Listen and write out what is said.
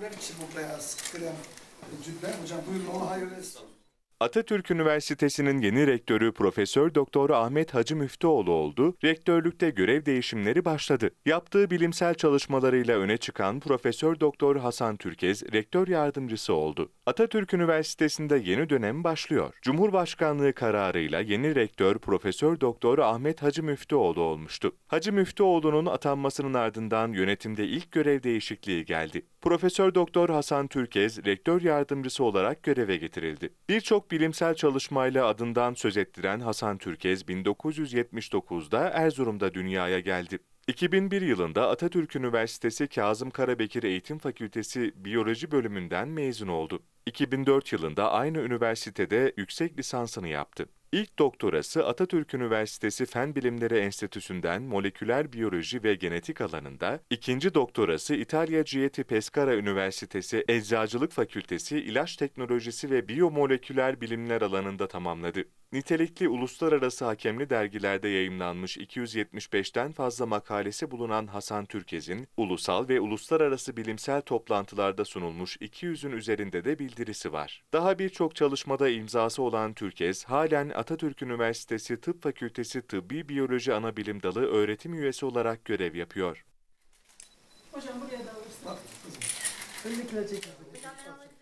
profesörler için burada yazdıklarım e, cümle. Hocam buyurun ona hayırlı Atatürk Üniversitesi'nin yeni rektörü Profesör Doktor Ahmet Hacı Müftüoğlu oldu, rektörlükte görev değişimleri başladı. Yaptığı bilimsel çalışmalarıyla öne çıkan Profesör Doktor Hasan Türkez, rektör yardımcısı oldu. Atatürk Üniversitesi'nde yeni dönem başlıyor. Cumhurbaşkanlığı kararıyla yeni rektör Profesör Doktor Ahmet Hacı Müftüoğlu olmuştu. Hacı Müftüoğlu'nun atanmasının ardından yönetimde ilk görev değişikliği geldi. Profesör Doktor Hasan Türkez rektör yardımcısı olarak göreve getirildi. Birçok bilimsel çalışmayla adından söz ettiren Hasan Türkez 1979'da Erzurum'da dünyaya geldi. 2001 yılında Atatürk Üniversitesi Kazım Karabekir Eğitim Fakültesi Biyoloji bölümünden mezun oldu. 2004 yılında aynı üniversitede yüksek lisansını yaptı. İlk doktorası Atatürk Üniversitesi Fen Bilimleri Enstitüsü'nden moleküler biyoloji ve genetik alanında, ikinci doktorası İtalya Ciyeti Pescara Üniversitesi Eczacılık Fakültesi İlaç Teknolojisi ve Biyomoleküler Bilimler alanında tamamladı. Nitelikli uluslararası hakemli dergilerde yayımlanmış 275'ten fazla makalesi bulunan Hasan Türkez'in, ulusal ve uluslararası bilimsel toplantılarda sunulmuş 200'ün üzerinde de bildirisi var. Daha birçok çalışmada imzası olan Türkez, halen Atatürk Üniversitesi Tıp Fakültesi Tıbbi Biyoloji Anabilim Dalı öğretim üyesi olarak görev yapıyor. Hocam buraya da alırsın. Öndekiler çekin.